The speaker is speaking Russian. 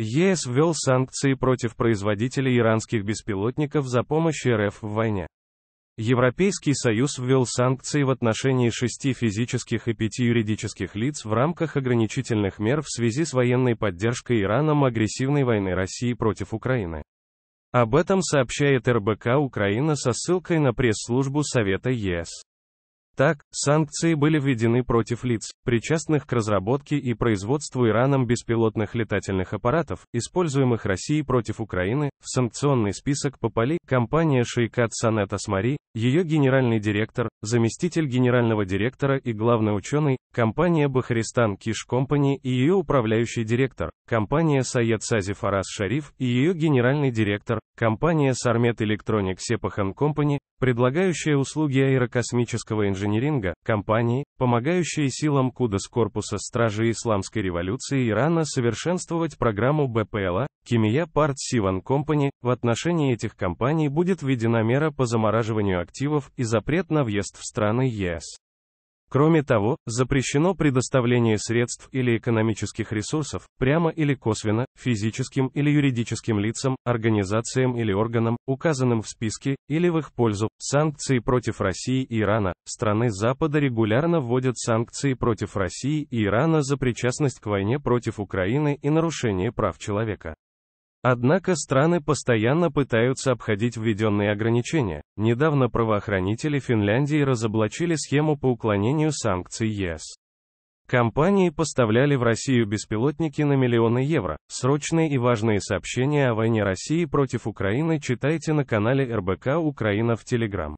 ЕС ввел санкции против производителей иранских беспилотников за помощь РФ в войне. Европейский Союз ввел санкции в отношении шести физических и пяти юридических лиц в рамках ограничительных мер в связи с военной поддержкой Ираном агрессивной войны России против Украины. Об этом сообщает РБК Украина со ссылкой на пресс-службу Совета ЕС. Так, санкции были введены против лиц, причастных к разработке и производству Ираном беспилотных летательных аппаратов, используемых Россией против Украины. В санкционный список попали компания Шейкат Санет Асмари, ее генеральный директор, заместитель генерального директора и главный ученый, компания Бахаристан Киш Компани и ее управляющий директор, компания Саед Сази Фарас Шариф и ее генеральный директор, компания Сармет Электроник Сепахан Компани, предлагающая услуги аэрокосмического инжиниринга, компании, помогающие силам КУДАС Корпуса Стражи Исламской Революции Ирана совершенствовать программу БПЛА, Кимия Part Sivan Company, в отношении этих компаний будет введена мера по замораживанию активов и запрет на въезд в страны ЕС. Кроме того, запрещено предоставление средств или экономических ресурсов, прямо или косвенно, физическим или юридическим лицам, организациям или органам, указанным в списке, или в их пользу. Санкции против России и Ирана. Страны Запада регулярно вводят санкции против России и Ирана за причастность к войне против Украины и нарушение прав человека. Однако страны постоянно пытаются обходить введенные ограничения. Недавно правоохранители Финляндии разоблачили схему по уклонению санкций ЕС. Компании поставляли в Россию беспилотники на миллионы евро. Срочные и важные сообщения о войне России против Украины читайте на канале РБК Украина в Телеграм.